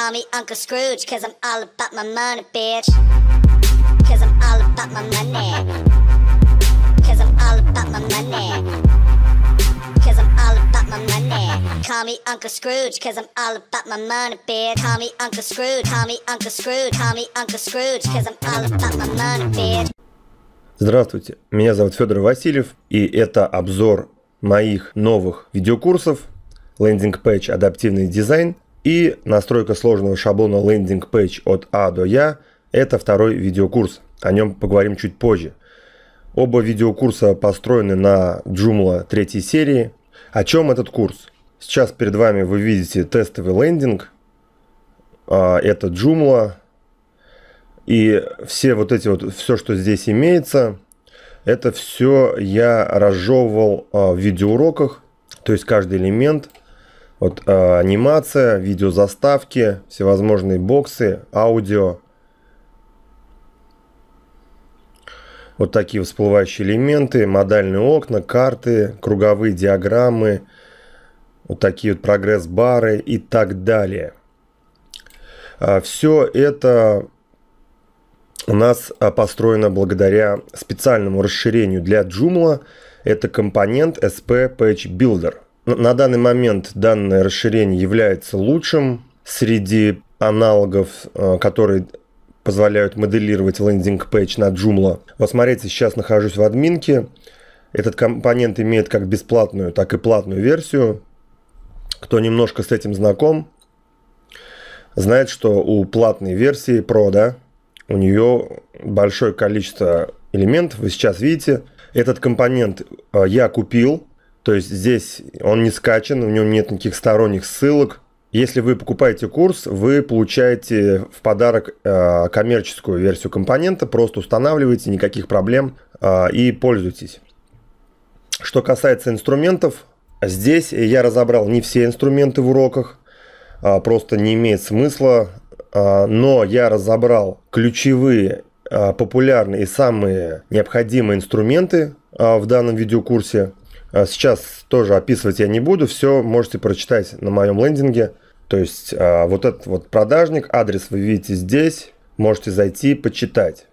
call me Uncle Scrooge, cause I'm all about my money, bitch. Cause I'm all about my money. Cause I'm all about my money. Cause I'm all about my money. Call me Uncle Scrooge, cause I'm all about my money, bitch. Call me Uncle Scrooge, call me Uncle Scrooge, call me Uncle Scrooge, cause I'm all about my money, bitch. Здравствуйте, меня зовут Федор Васильев, и это обзор моих новых видеокурсов лендинг-пэч «Адаптивный дизайн», и настройка сложного шаблона Landing Page от А до Я – это второй видеокурс. О нем поговорим чуть позже. Оба видеокурса построены на Joomla третьей серии. О чем этот курс? Сейчас перед вами вы видите тестовый лендинг. А, это Joomla. И все вот эти вот, все, что здесь имеется, это все я разжевывал а, в видеоуроках. То есть каждый элемент – вот э, анимация, видеозаставки, всевозможные боксы, аудио. Вот такие всплывающие элементы, модальные окна, карты, круговые диаграммы, вот такие вот прогресс-бары и так далее. А, Все это у нас а, построено благодаря специальному расширению для Joomla. Это компонент SP Page Builder – на данный момент данное расширение является лучшим среди аналогов, э, которые позволяют моделировать лендинг-пейдж на Joomla. Вот смотрите, сейчас нахожусь в админке. Этот компонент имеет как бесплатную, так и платную версию. Кто немножко с этим знаком, знает, что у платной версии Pro, да, у нее большое количество элементов. Вы сейчас видите, этот компонент э, я купил, то есть здесь он не скачан, в нем нет никаких сторонних ссылок. Если вы покупаете курс, вы получаете в подарок э, коммерческую версию компонента, просто устанавливаете, никаких проблем э, и пользуйтесь. Что касается инструментов, здесь я разобрал не все инструменты в уроках, э, просто не имеет смысла, э, но я разобрал ключевые э, популярные и самые необходимые инструменты э, в данном видеокурсе. А сейчас тоже описывать я не буду, все можете прочитать на моем лендинге. То есть а, вот этот вот продажник, адрес вы видите здесь, можете зайти и почитать.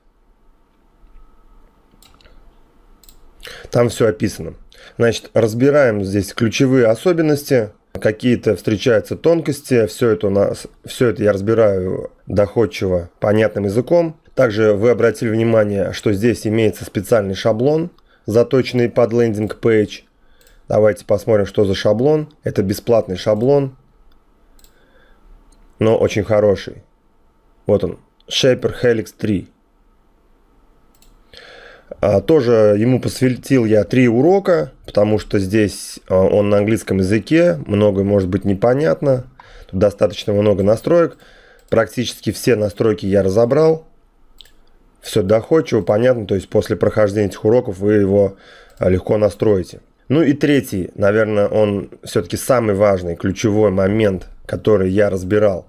Там все описано. Значит, разбираем здесь ключевые особенности, какие-то встречаются тонкости, все это, у нас, все это я разбираю доходчиво, понятным языком. Также вы обратили внимание, что здесь имеется специальный шаблон, заточенный под лендинг пейдж. Давайте посмотрим, что за шаблон. Это бесплатный шаблон, но очень хороший. Вот он, Shaper Helix 3. А, тоже ему посвятил я три урока, потому что здесь а, он на английском языке, многое может быть непонятно. Тут достаточно много настроек. Практически все настройки я разобрал. Все доходчиво, понятно. То есть после прохождения этих уроков вы его а, легко настроите. Ну и третий, наверное, он все-таки самый важный, ключевой момент, который я разбирал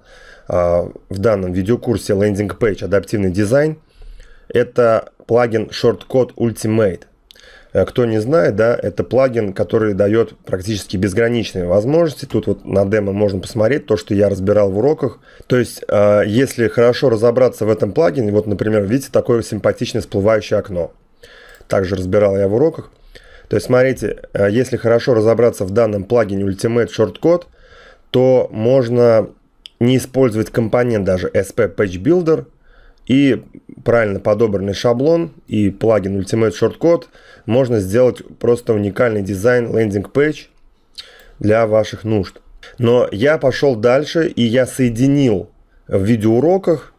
э, в данном видеокурсе Landing Page Адаптивный дизайн, это плагин Shortcode Ultimate. Э, кто не знает, да, это плагин, который дает практически безграничные возможности. Тут вот на демо можно посмотреть то, что я разбирал в уроках. То есть, э, если хорошо разобраться в этом плагине, вот, например, видите такое симпатичное всплывающее окно. Также разбирал я в уроках. То есть, смотрите, э, если хорошо разобраться в данном плагине Ultimate Shortcode, то можно не использовать компонент даже SP Page Builder и правильно подобранный шаблон и плагин Ultimate Shortcode можно сделать просто уникальный дизайн лендинг пейдж для ваших нужд. Но я пошел дальше и я соединил в видеоуроках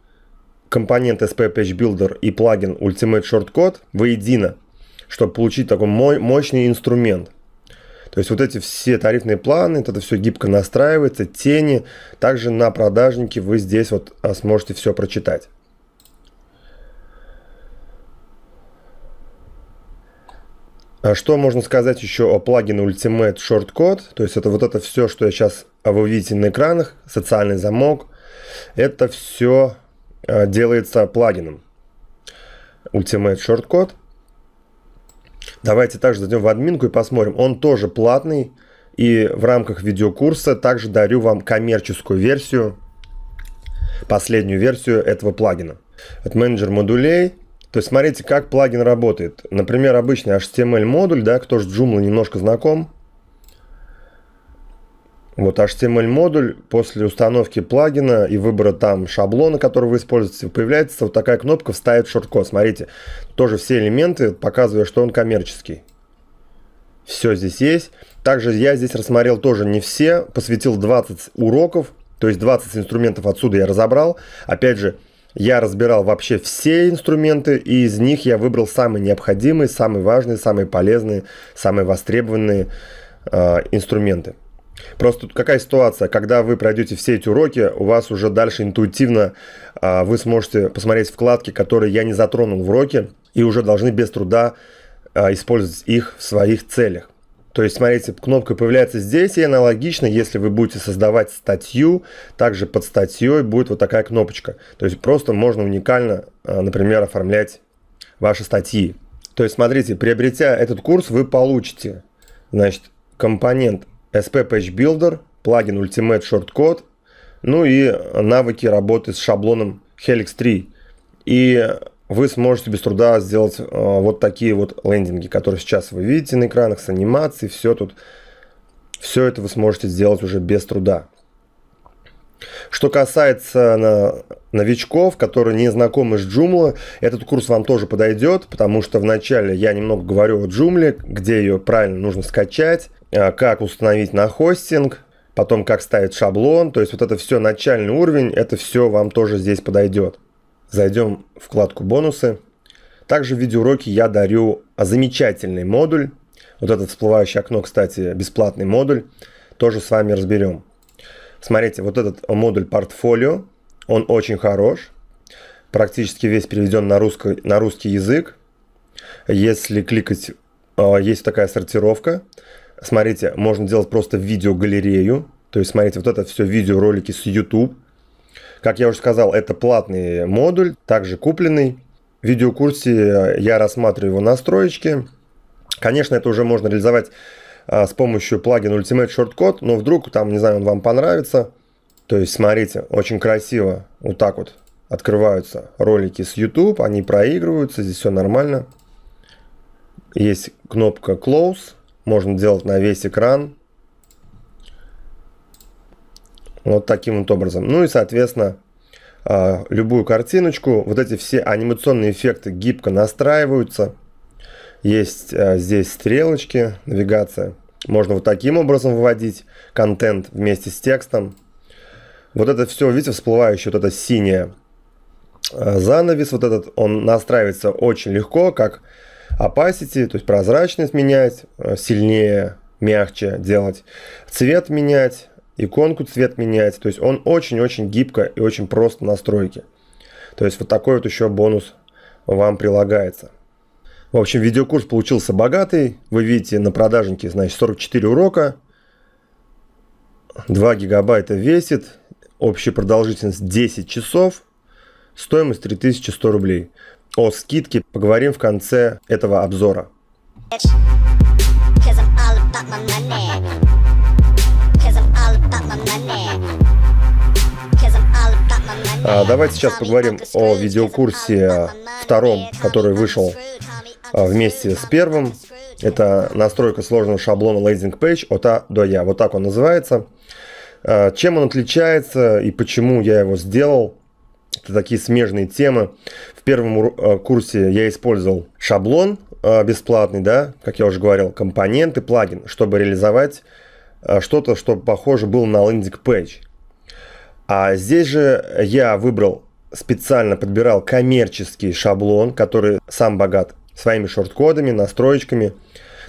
компонент SP Page Builder и плагин Ultimate Shortcode воедино чтобы получить такой мощный инструмент. То есть вот эти все тарифные планы, это все гибко настраивается, тени. Также на продажнике вы здесь вот а, сможете все прочитать. А что можно сказать еще о плагине Ultimate Shortcode? То есть это вот это все, что я сейчас а, вы видите на экранах, социальный замок. Это все делается плагином Ultimate Shortcode. Давайте также зайдем в админку и посмотрим. Он тоже платный. И в рамках видеокурса также дарю вам коммерческую версию, последнюю версию этого плагина. Это менеджер модулей. То есть смотрите, как плагин работает. Например, обычный HTML модуль, да, кто же с Joomla немножко знаком, вот HTML-модуль после установки плагина и выбора там шаблона, который вы используете, появляется вот такая кнопка «Вставить шорткод». Смотрите, тоже все элементы, показывая, что он коммерческий. Все здесь есть. Также я здесь рассмотрел тоже не все, посвятил 20 уроков, то есть 20 инструментов отсюда я разобрал. Опять же, я разбирал вообще все инструменты, и из них я выбрал самые необходимые, самые важные, самые полезные, самые востребованные э, инструменты. Просто тут какая ситуация, когда вы пройдете все эти уроки, у вас уже дальше интуитивно а, вы сможете посмотреть вкладки, которые я не затронул в уроке, и уже должны без труда а, использовать их в своих целях. То есть, смотрите, кнопка появляется здесь, и аналогично, если вы будете создавать статью, также под статьей будет вот такая кнопочка. То есть, просто можно уникально, а, например, оформлять ваши статьи. То есть, смотрите, приобретя этот курс, вы получите, значит, компонент SP Page Builder, плагин Ultimate Shortcode, ну и навыки работы с шаблоном Helix 3. И вы сможете без труда сделать э, вот такие вот лендинги, которые сейчас вы видите на экранах с анимацией, все тут. Все это вы сможете сделать уже без труда. Что касается э, новичков, которые не знакомы с Joomla, этот курс вам тоже подойдет, потому что вначале я немного говорю о Joomla, где ее правильно нужно скачать, э, как установить на хостинг, потом как ставить шаблон, то есть вот это все начальный уровень, это все вам тоже здесь подойдет. Зайдем в вкладку «Бонусы». Также в видеоуроке я дарю а, замечательный модуль. Вот это всплывающее окно, кстати, бесплатный модуль. Тоже с вами разберем. Смотрите, вот этот модуль портфолио, он очень хорош. Практически весь переведен на, русско, на русский язык. Если кликать, а, есть такая сортировка. Смотрите, можно делать просто видеогалерею. То есть, смотрите, вот это все видеоролики с YouTube. Как я уже сказал, это платный модуль, также купленный. В видеокурсе я рассматриваю его настроечки. Конечно, это уже можно реализовать а, с помощью плагина Ultimate Shortcode, но вдруг там, не знаю, он вам понравится. То есть, смотрите, очень красиво вот так вот открываются ролики с YouTube, они проигрываются, здесь все нормально. Есть кнопка Close, можно делать на весь экран. Вот таким вот образом. Ну и, соответственно, а, любую картиночку. Вот эти все анимационные эффекты гибко настраиваются. Есть а, здесь стрелочки, навигация. Можно вот таким образом выводить контент вместе с текстом. Вот это все, видите, всплывающее, вот это синее э, занавес, вот этот, он настраивается очень легко, как opacity, то есть прозрачность менять, э, сильнее, мягче делать, цвет менять, иконку цвет менять, то есть он очень-очень гибко и очень просто настройки. То есть вот такой вот еще бонус вам прилагается. В общем, видеокурс получился богатый. Вы видите на продажнике, значит, 44 урока. 2 гигабайта весит. Общая продолжительность 10 часов. Стоимость 3100 рублей. О скидке поговорим в конце этого обзора. А, давайте сейчас поговорим о видеокурсе втором, который вышел Э, вместе с первым. Это настройка сложного шаблона Landing Page от А до Я. Вот так он называется. Э, чем он отличается и почему я его сделал? Это такие смежные темы. В первом э, курсе я использовал шаблон бесплатный, да, как я уже говорил, компоненты, плагин, чтобы реализовать что-то, что похоже было на лендинг page А здесь же я выбрал, специально подбирал коммерческий шаблон, который сам богат своими шорт-кодами, настроечками.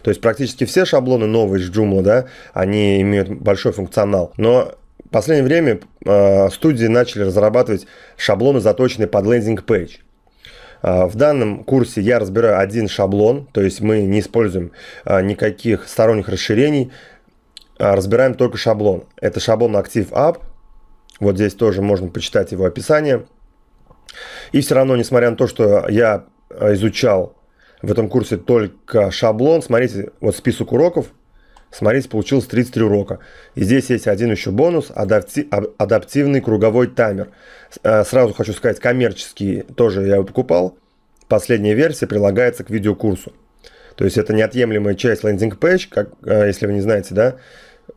То есть практически все шаблоны новые из Joomla, да, они имеют большой функционал. Но в последнее время э, студии начали разрабатывать шаблоны, заточенные под лендинг-пейдж. А, в данном курсе я разбираю один шаблон, то есть мы не используем а, никаких сторонних расширений, разбираем только шаблон. Это шаблон Active App, вот здесь тоже можно почитать его описание. И все равно, несмотря на то, что я изучал в этом курсе только шаблон. Смотрите, вот список уроков. Смотрите, получилось 33 урока. И здесь есть один еще бонус, адаптивный круговой таймер. Э, сразу хочу сказать, коммерческий тоже я его покупал. Последняя версия прилагается к видеокурсу. То есть это неотъемлемая часть лендинг-пэч, как, э, если вы не знаете, да,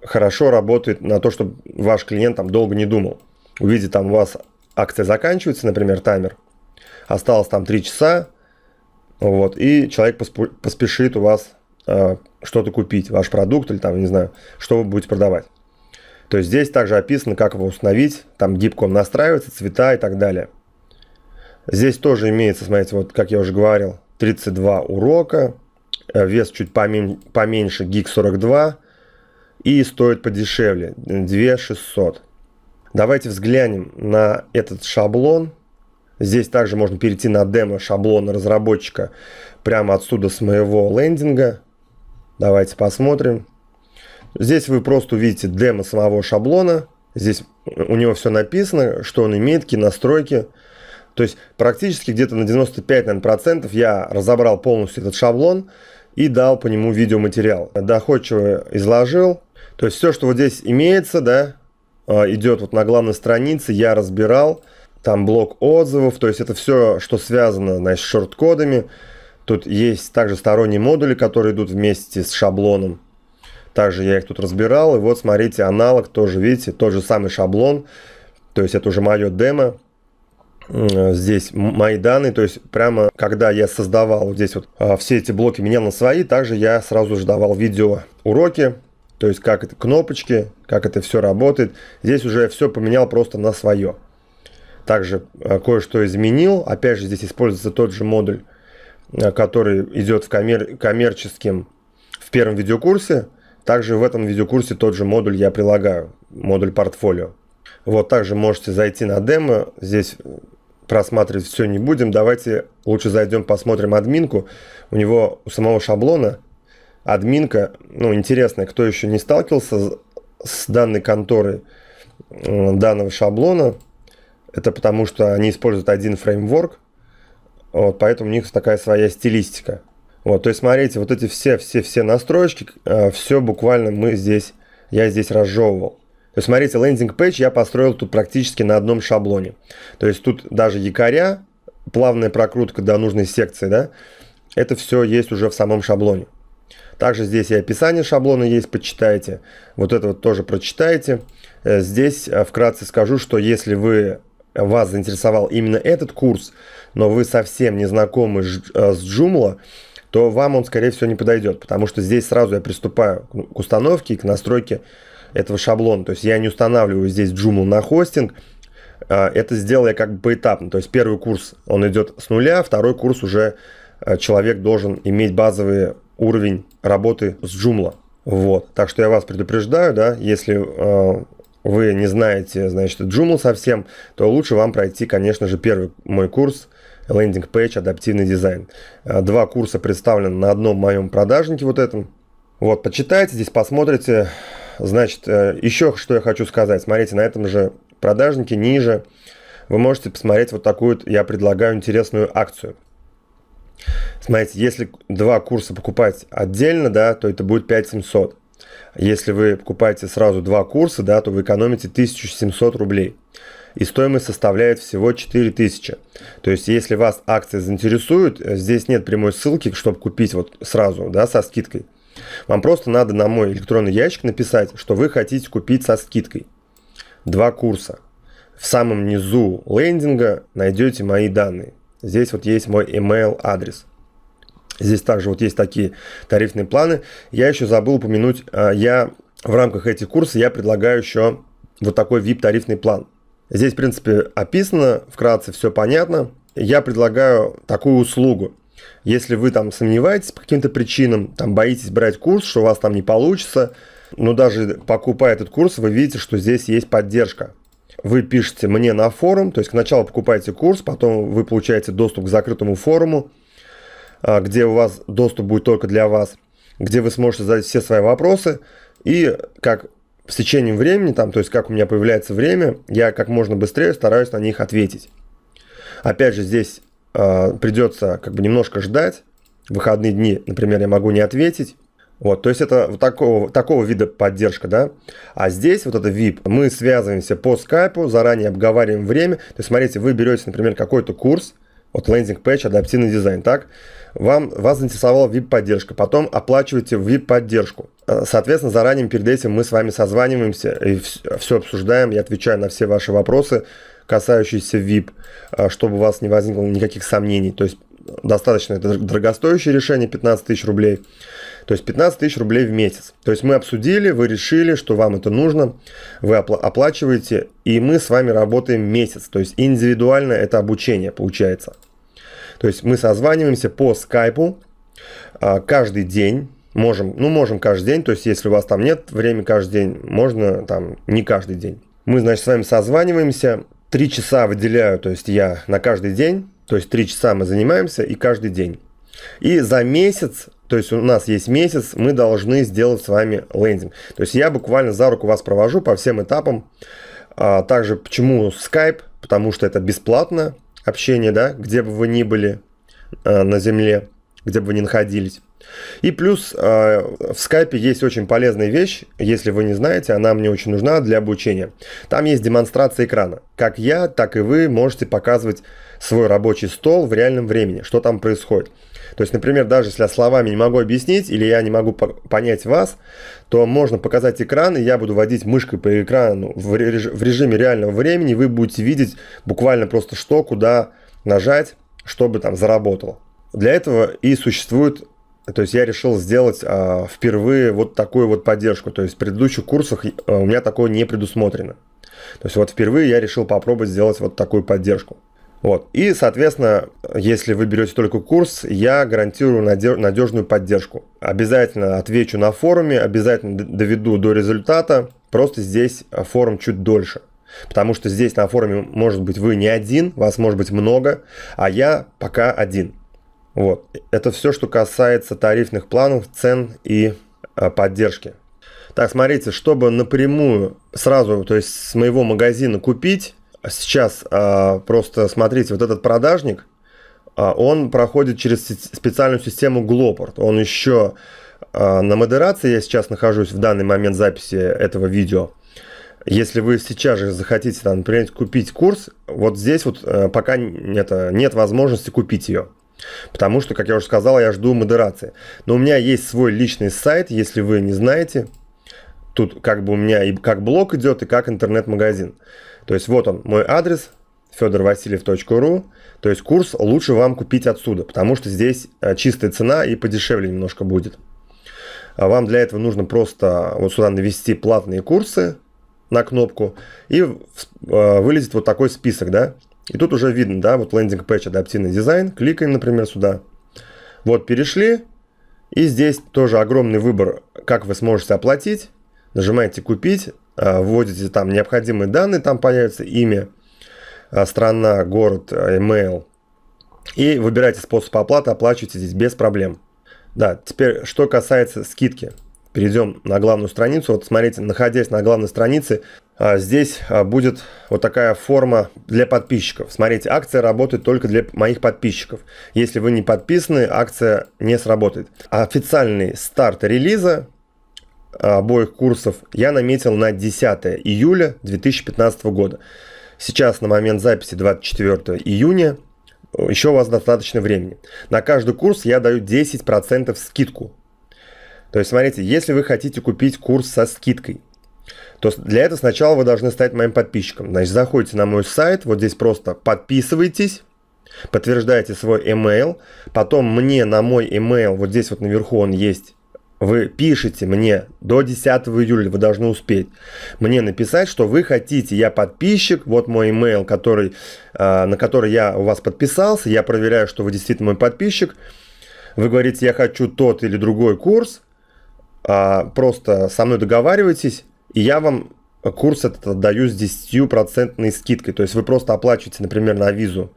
хорошо работает на то, чтобы ваш клиент там долго не думал. Увидит там у вас акция заканчивается, например, таймер, осталось там 3 часа, вот, и человек поспешит у вас э, что-то купить, ваш продукт или там, не знаю, что вы будете продавать. То есть здесь также описано, как его установить, там гибко он настраивается, цвета и так далее. Здесь тоже имеется, смотрите, вот как я уже говорил, 32 урока, э, вес чуть помен поменьше, гиг 42, и стоит подешевле, 2600. Давайте взглянем на этот шаблон – Здесь также можно перейти на демо шаблона разработчика прямо отсюда с моего лендинга. Давайте посмотрим. Здесь вы просто увидите демо самого шаблона. Здесь у него все написано, что он имеет, какие настройки. То есть практически где-то на 95 процентов я разобрал полностью этот шаблон и дал по нему видеоматериал. Доходчиво изложил. То есть все, что вот здесь имеется, да, э, идет вот на главной странице, я разбирал там блок отзывов, то есть это все, что связано значит, с шорт-кодами. Тут есть также сторонние модули, которые идут вместе с шаблоном. Также я их тут разбирал. И вот смотрите, аналог тоже, видите, тот же самый шаблон. То есть это уже мое демо. Здесь мои данные, то есть прямо когда я создавал здесь вот а, все эти блоки, менял на свои, также я сразу же давал видео уроки, то есть как это кнопочки, как это все работает. Здесь уже я все поменял просто на свое также э, кое-что изменил. Опять же, здесь используется тот же модуль, э, который идет в коммер коммерческим в первом видеокурсе. Также в этом видеокурсе тот же модуль я прилагаю, модуль портфолио. Вот также можете зайти на демо, здесь э, просматривать все не будем. Давайте лучше зайдем посмотрим админку. У него у самого шаблона админка, ну интересно, кто еще не сталкивался с данной конторой данного шаблона, это потому, что они используют один фреймворк, вот, поэтому у них такая своя стилистика. Вот, то есть смотрите, вот эти все, все, все настройки, э, все буквально мы здесь, я здесь разжевывал. То есть смотрите, лендинг пейдж я построил тут практически на одном шаблоне. То есть тут даже якоря, плавная прокрутка до нужной секции, да, это все есть уже в самом шаблоне. Также здесь и описание шаблона есть, почитайте. Вот это вот тоже прочитайте. Э, здесь э, вкратце скажу, что если вы вас заинтересовал именно этот курс, но вы совсем не знакомы э, с Joomla, то вам он, скорее всего, не подойдет, потому что здесь сразу я приступаю к ну, установке и к настройке этого шаблона. То есть я не устанавливаю здесь Joomla на хостинг, э, это сделал я как бы поэтапно. То есть первый курс, он идет с нуля, второй курс уже э, человек должен иметь базовый уровень работы с Joomla. Вот. Так что я вас предупреждаю, да, если вы не знаете, значит, Joomla совсем, то лучше вам пройти, конечно же, первый мой курс лендинг пейдж адаптивный дизайн. Э, два курса представлены на одном моем продажнике вот этом. Вот, почитайте здесь, посмотрите. Значит, э, еще что я хочу сказать. Смотрите, на этом же продажнике ниже вы можете посмотреть вот такую, я предлагаю, интересную акцию. Смотрите, если два курса покупать отдельно, да, то это будет 5700. Если вы покупаете сразу два курса, да, то вы экономите 1700 рублей. И стоимость составляет всего 4000. То есть, если вас акции заинтересуют, э, здесь нет прямой ссылки, чтобы купить вот сразу, да, со скидкой. Вам просто надо на мой электронный ящик написать, что вы хотите купить со скидкой. Два курса. В самом низу лендинга найдете мои данные. Здесь вот есть мой email адрес – Здесь также вот есть такие тарифные планы. Я еще забыл упомянуть, э, я в рамках этих курсов я предлагаю еще вот такой VIP-тарифный план. Здесь, в принципе, описано, вкратце все понятно. Я предлагаю такую услугу. Если вы там сомневаетесь по каким-то причинам, там боитесь брать курс, что у вас там не получится, но даже покупая этот курс, вы видите, что здесь есть поддержка. Вы пишете мне на форум, то есть сначала покупаете курс, потом вы получаете доступ к закрытому форуму, а, где у вас доступ будет только для вас, где вы сможете задать все свои вопросы и как в течение времени, там, то есть как у меня появляется время, я как можно быстрее стараюсь на них ответить. Опять же, здесь э, придется как бы немножко ждать. В выходные дни, например, я могу не ответить. Вот, то есть это вот такого, такого вида поддержка, да. А здесь вот это VIP, мы связываемся по скайпу, заранее обговариваем время. То есть, смотрите, вы берете, например, какой-то курс, вот лендинг пэч, адаптивный дизайн, так? Вам, вас заинтересовала VIP-поддержка, потом оплачиваете VIP-поддержку. Э, соответственно, заранее перед этим мы с вами созваниваемся и все обсуждаем, я отвечаю на все ваши вопросы, касающиеся VIP, э, чтобы у вас не возникло никаких сомнений. То есть э, достаточно это дорогостоящее решение, 15 тысяч рублей. То есть 15 тысяч рублей в месяц. То есть мы обсудили, вы решили, что вам это нужно, вы опла- оплачиваете, и мы с вами работаем месяц. То есть индивидуально это обучение получается. То есть мы созваниваемся по скайпу а, каждый день. Можем, ну, можем каждый день, то есть если у вас там нет времени каждый день, можно там не каждый день. Мы, значит, с вами созваниваемся, три часа выделяю, то есть я на каждый день, то есть три часа мы занимаемся и каждый день. И за месяц то есть у нас есть месяц, мы должны сделать с вами лендинг. То есть я буквально за руку вас провожу по всем этапам. А, также почему Skype? Потому что это бесплатно общение, да, где бы вы ни были а, на земле где бы вы ни находились. И плюс э, в скайпе есть очень полезная вещь, если вы не знаете, она мне очень нужна для обучения. Там есть демонстрация экрана. Как я, так и вы можете показывать свой рабочий стол в реальном времени, что там происходит. То есть, например, даже если я словами не могу объяснить или я не могу понять вас, то можно показать экран, и я буду водить мышкой по экрану в режиме реального времени, вы будете видеть буквально просто что, куда нажать, чтобы там заработало. Для этого и существует то есть я решил сделать а, впервые вот такую вот поддержку. То есть в предыдущих курсах э, у меня такое не предусмотрено. То есть вот впервые я решил попробовать сделать вот такую поддержку. Вот. И, соответственно, если вы берете только курс, я гарантирую надежную поддержку. Обязательно отвечу на форуме, обязательно доведу до результата. Просто здесь а, форум чуть дольше. Потому что здесь на форуме, может быть, вы не один, вас может быть много, а я пока один. Вот. Это все, что касается тарифных планов, цен и э, поддержки. Так, смотрите, чтобы напрямую сразу, то есть с моего магазина купить, а сейчас а, просто смотрите, вот этот продажник, а, он проходит через специальную систему Gloport. Он еще а, на модерации, я сейчас нахожусь в данный момент записи этого видео. Если вы сейчас же захотите, там, например, купить курс, вот здесь вот пока нет, нет возможности купить ее. Потому что, как я уже сказал, я жду модерации. Но у меня есть свой личный сайт, если вы не знаете. Тут как бы у меня и как блог идет, и как интернет-магазин. То есть вот он, мой адрес, fedorvasiliev.ru. То есть курс лучше вам купить отсюда, потому что здесь э, чистая цена и подешевле немножко будет. А вам для этого нужно просто э, вот сюда навести платные курсы на кнопку, и э, вылезет вот такой список, да. И тут уже видно, да, вот лендинг пэч адаптивный дизайн. Кликаем, например, сюда. Вот перешли. И здесь тоже огромный выбор, как вы сможете оплатить. Нажимаете «Купить», а, вводите там необходимые данные, там появится имя, а, страна, город, а, email. И выбираете способ оплаты, оплачиваете здесь без проблем. Да, теперь что касается скидки перейдем на главную страницу. Вот смотрите, находясь на главной странице, а, здесь а, будет вот такая форма для подписчиков. Смотрите, акция работает только для моих подписчиков. Если вы не подписаны, акция не сработает. Официальный старт релиза а, обоих курсов я наметил на 10 июля 2015 года. Сейчас на момент записи 24 июня э, еще у вас достаточно времени. На каждый курс я даю 10% скидку то есть, смотрите, если вы хотите купить курс со скидкой, то для этого сначала вы должны стать моим подписчиком. Значит, заходите на мой сайт, вот здесь просто подписывайтесь, подтверждаете свой email, потом мне на мой email, вот здесь вот наверху он есть, вы пишете мне до 10 июля, вы должны успеть мне написать, что вы хотите, я подписчик, вот мой email, который, э, на который я у вас подписался, я проверяю, что вы действительно мой подписчик, вы говорите, я хочу тот или другой курс, а, просто со мной договаривайтесь, и я вам курс этот отдаю с 10% скидкой. То есть вы просто оплачиваете, например, на визу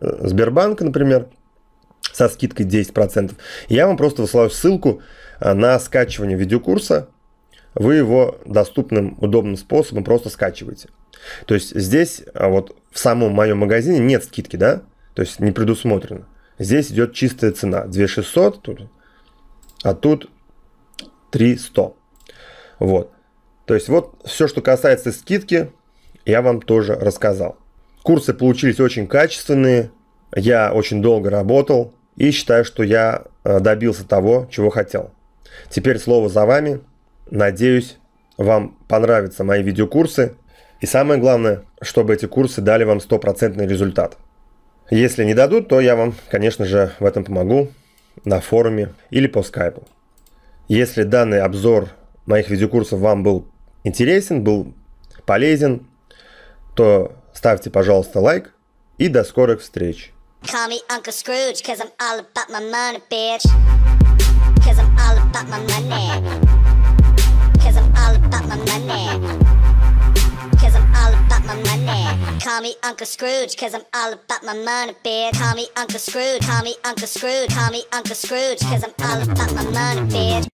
э, Сбербанка, например, со скидкой 10%. Я вам просто высылаю ссылку э, на скачивание видеокурса. Вы его доступным, удобным способом просто скачиваете. То есть здесь а, вот в самом моем магазине нет скидки, да? То есть не предусмотрено. Здесь идет чистая цена. 2600 тут, а тут 3100. Вот. То есть вот все, что касается скидки, я вам тоже рассказал. Курсы получились очень качественные, я очень долго работал и считаю, что я э, добился того, чего хотел. Теперь слово за вами. Надеюсь, вам понравятся мои видеокурсы. И самое главное, чтобы эти курсы дали вам стопроцентный результат. Если не дадут, то я вам, конечно же, в этом помогу на форуме или по скайпу. Если данный обзор моих видеокурсов вам был интересен, был полезен, то ставьте, пожалуйста, лайк и до скорых встреч. Call me Uncle Scrooge, cause I'm all about my money, bitch. Cause I'm all about my money. Cause I'm all about my money. Cause I'm all about my money. Call me Uncle Scrooge, cause I'm all about my money, bitch. Call me Uncle Scrooge, call me Uncle Scrooge, call me Uncle Scrooge, cause I'm all about my money, bitch.